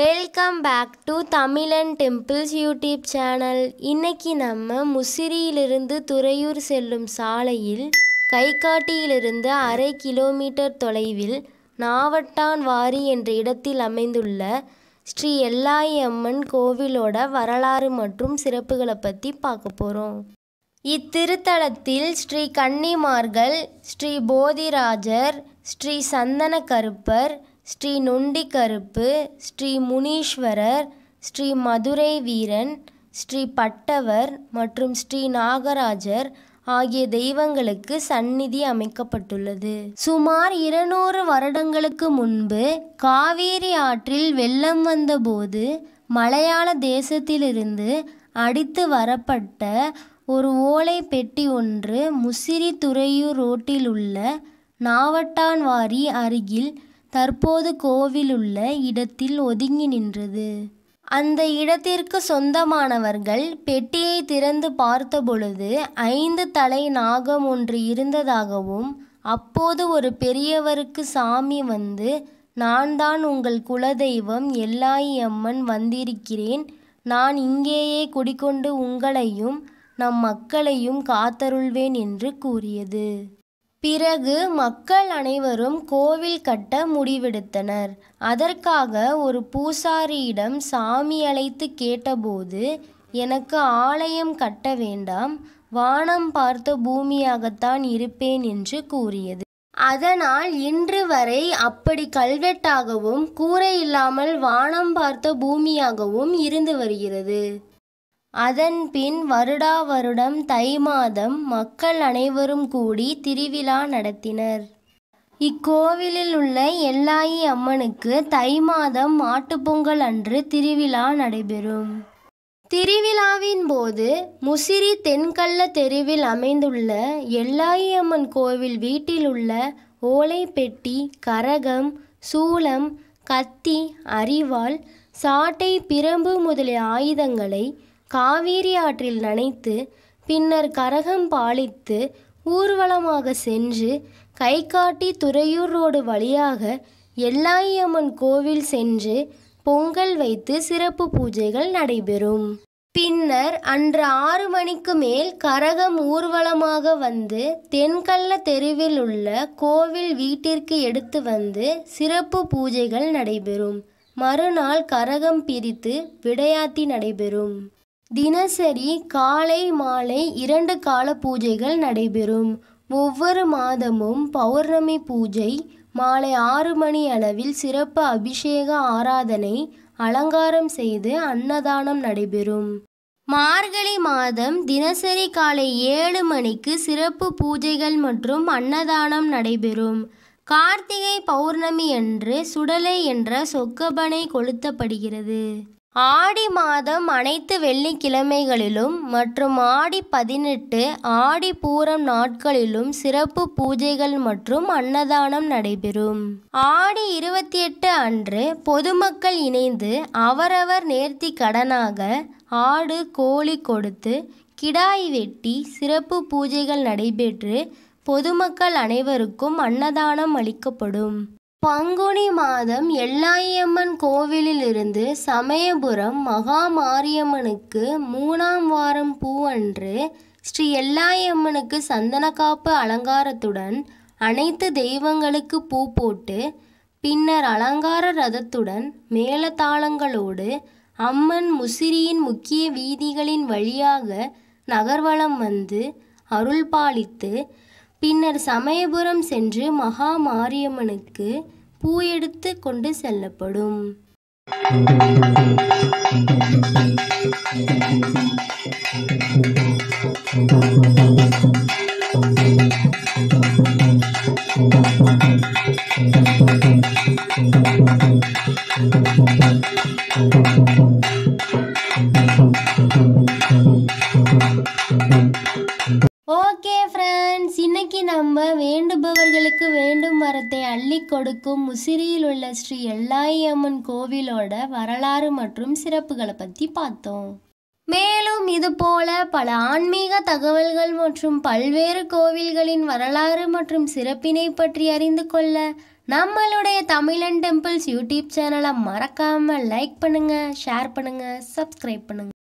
Welcome back to Tamilan temples YouTube channel இன்னைக்கு நம்ம முசிறியிலிருந்து துறையூர் செல்லும் சாலையில் கைகாட்டியிலிருந்து அரை கிலோமீட்டர் தொலைவில் நாவட்டான் வாரி என்ற இடத்தில் அமைந்துள்ள ஸ்ரீ எல்லாய் அம்மன் கோவிலோட வரலாறு மற்றும் சிறப்புகளை பற்றி பார்க்க போகிறோம் இத்திருத்தலத்தில் ஸ்ரீ கன்னிமார்கள் ஸ்ரீ போதிராஜர் ஸ்ரீ சந்தன கருப்பர் ஸ்ரீ நொண்டி கருப்பு ஸ்ரீ முனீஸ்வரர் ஸ்ரீ மதுரை வீரன் ஸ்ரீ பட்டவர் மற்றும் ஸ்ரீ நாகராஜர் ஆகிய தெய்வங்களுக்கு சந்நிதி அமைக்கப்பட்டுள்ளது சுமார் இருநூறு வருடங்களுக்கு முன்பு காவேரி ஆற்றில் வெள்ளம் வந்தபோது மலையாள தேசத்திலிருந்து அடித்து வரப்பட்ட ஒரு ஓலை பெட்டி ஒன்று முசிறி துறையூர் ரோட்டில் உள்ள நாவட்டான்வாரி அருகில் தற்போது கோவிலுள்ள இடத்தில் ஒதுங்கி நின்றது அந்த இடத்திற்கு சொந்தமானவர்கள் பெட்டியை திறந்து பார்த்தபொழுது ஐந்து தலை நாகம் ஒன்று இருந்ததாகவும் அப்போது ஒரு பெரியவருக்கு சாமி வந்து நான் தான் உங்கள் குலதெய்வம் எல்லாயி அம்மன் வந்திருக்கிறேன் நான் இங்கேயே குடிக்கொண்டு உங்களையும் நம் மக்களையும் காத்தருள்வேன் என்று கூறியது பிறகு மக்கள் அனைவரும் கோவில் கட்ட முடிவெடுத்தனர் அதற்காக ஒரு பூசாரியிடம் சாமி அழைத்து கேட்டபோது எனக்கு ஆலயம் கட்ட வேண்டாம் வானம் பார்த்த பூமியாகத்தான் இருப்பேன் என்று கூறியது அதனால் இன்று வரை அப்படி கல்வெட்டாகவும் கூரை இல்லாமல் வானம் பார்த்த பூமியாகவும் இருந்து வருகிறது அதன்பின் வருடா வருடம் தை மாதம் மக்கள் அனைவரும் கூடி திருவிழா நடத்தினர் இக்கோவிலில் உள்ள எல்லாயி அம்மனுக்கு தை மாதம் மாட்டுப்பொங்கல் அன்று திருவிழா நடைபெறும் திருவிழாவின் போது முசிறி தென்கள்ள தெருவில் அமைந்துள்ள எல்லாயி அம்மன் கோவில் வீட்டில் உள்ள ஓலை பெட்டி கரகம் சூலம் கத்தி அரிவாள் சாட்டை பிரம்பு முதலிய ஆயுதங்களை காவேரி ஆற்றில் நனைத்து பின்னர் கரகம் பாலித்து ஊர்வலமாக சென்று கைகாட்டி துறையூர் ரோடு வழியாக எல்லாயம்மன் கோவில் சென்று பொங்கல் வைத்து சிறப்பு பூஜைகள் நடைபெறும் பின்னர் அன்று ஆறு மணிக்கு மேல் கரகம் ஊர்வலமாக வந்து தென்கல்ல தெருவில் உள்ள கோவில் வீட்டிற்கு எடுத்து வந்து சிறப்பு பூஜைகள் நடைபெறும் மறுநாள் கரகம் பிரித்து விடையாத்தி நடைபெறும் தினசரி காலை மாலை இரண்டு கால பூஜைகள் நடைபெறும் ஒவ்வொரு மாதமும் பௌர்ணமி பூஜை மாலை ஆறு மணி அளவில் சிறப்பு அபிஷேக ஆராதனை அலங்காரம் செய்து அன்னதானம் நடைபெறும் மார்கழி மாதம் தினசரி காலை ஏழு மணிக்கு சிறப்பு பூஜைகள் மற்றும் அன்னதானம் நடைபெறும் கார்த்திகை பௌர்ணமி என்று சுடலை என்ற சொக்கபனை கொளுத்தப்படுகிறது ஆடி மாதம் அனைத்து வெள்ளிக்கிழமைகளிலும் மற்றும் ஆடி பதினெட்டு ஆடி பூரம் நாட்களிலும் சிறப்பு பூஜைகள் மற்றும் அன்னதானம் நடைபெறும் ஆடி இருபத்தி எட்டு அன்று பொதுமக்கள் இணைந்து அவரவர் நேர்த்தி கடனாக ஆடு கோழி கொடுத்து கிடாய் வெட்டி சிறப்பு பூஜைகள் நடைபெற்று பொதுமக்கள் அனைவருக்கும் அன்னதானம் அளிக்கப்படும் பங்குனி மாதம் எல்லாயம்மன் கோவிலிலிருந்து சமயபுரம் மகா மாரியம்மனுக்கு மூணாம் வாரம் பூ அன்று ஸ்ரீ எல்லாயம்மனுக்கு சந்தனக்காப்பு அலங்காரத்துடன் அனைத்து தெய்வங்களுக்கு பூ போட்டு பின்னர் அலங்கார ரதத்துடன் மேலதாளங்களோடு அம்மன் முசிறியின் முக்கிய வீதிகளின் வழியாக நகர்வலம் வந்து அருள்பாலித்து பின்னர் சமயபுரம் சென்று மகா மாரியம்மனுக்கு பூ எடுத்து கொண்டு செல்லப்படும் Thank you. உங்களுக்கு வேண்டும் வரத்தை அள்ளி கொடுக்கும் முசிறியில் உள்ள ஸ்ரீ எல்லாயி அம்மன் கோவிலோட வரலாறு மற்றும் சிறப்புகளை பற்றி பார்த்தோம் மேலும் இது போல பல ஆன்மீக தகவல்கள் மற்றும் பல்வேறு கோவில்களின் வரலாறு மற்றும் சிறப்பினை பற்றி அறிந்து கொள்ள நம்மளுடைய தமிழன் டெம்பிள்ஸ் யூடியூப் சேனலை மறக்காமல் லைக் பண்ணுங்கள் ஷேர் பண்ணுங்கள் சப்ஸ்கிரைப் பண்ணுங்கள்